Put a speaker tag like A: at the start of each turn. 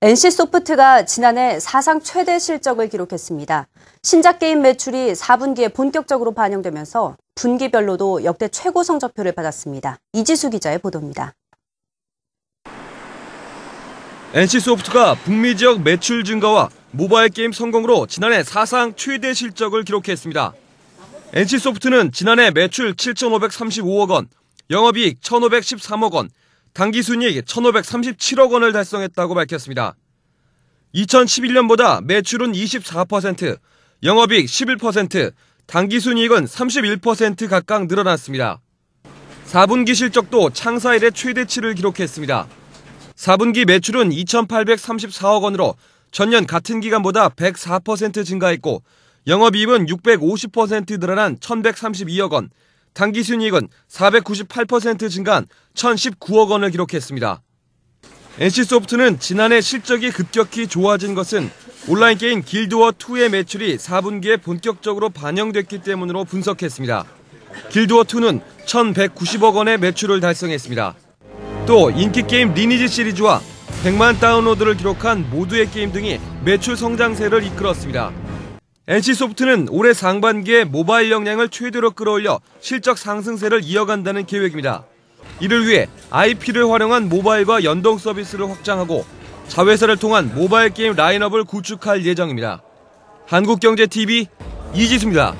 A: NC소프트가 지난해 사상 최대 실적을 기록했습니다. 신작 게임 매출이 4분기에 본격적으로 반영되면서 분기별로도 역대 최고 성적표를 받았습니다. 이지수 기자의 보도입니다.
B: NC소프트가 북미 지역 매출 증가와 모바일 게임 성공으로 지난해 사상 최대 실적을 기록했습니다. NC소프트는 지난해 매출 7,535억 원, 영업이익 1,513억 원, 단기 순이익 1,537억 원을 달성했다고 밝혔습니다. 2011년보다 매출은 24%, 영업이익 11%, 단기 순이익은 31% 각각 늘어났습니다. 4분기 실적도 창사 일의 최대치를 기록했습니다. 4분기 매출은 2,834억 원으로 전년 같은 기간보다 104% 증가했고 영업이익은 650% 늘어난 1,132억 원, 단기 순이익은 498% 증가한 1,019억 원을 기록했습니다. NC소프트는 지난해 실적이 급격히 좋아진 것은 온라인 게임 길드워2의 매출이 4분기에 본격적으로 반영됐기 때문으로 분석했습니다. 길드워2는 1,190억 원의 매출을 달성했습니다. 또 인기 게임 리니지 시리즈와 100만 다운로드를 기록한 모두의 게임 등이 매출 성장세를 이끌었습니다. NC소프트는 올해 상반기에 모바일 역량을 최대로 끌어올려 실적 상승세를 이어간다는 계획입니다. 이를 위해 IP를 활용한 모바일과 연동 서비스를 확장하고 자회사를 통한 모바일 게임 라인업을 구축할 예정입니다. 한국경제TV 이지수입니다.